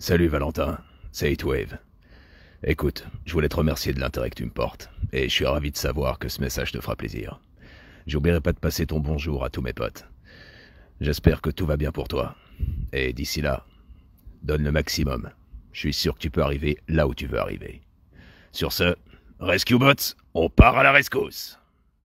Salut Valentin, c'est Heatwave. Écoute, je voulais te remercier de l'intérêt que tu me portes, et je suis ravi de savoir que ce message te fera plaisir. J'oublierai pas de passer ton bonjour à tous mes potes. J'espère que tout va bien pour toi. Et d'ici là, donne le maximum. Je suis sûr que tu peux arriver là où tu veux arriver. Sur ce, Rescue Bots, on part à la rescousse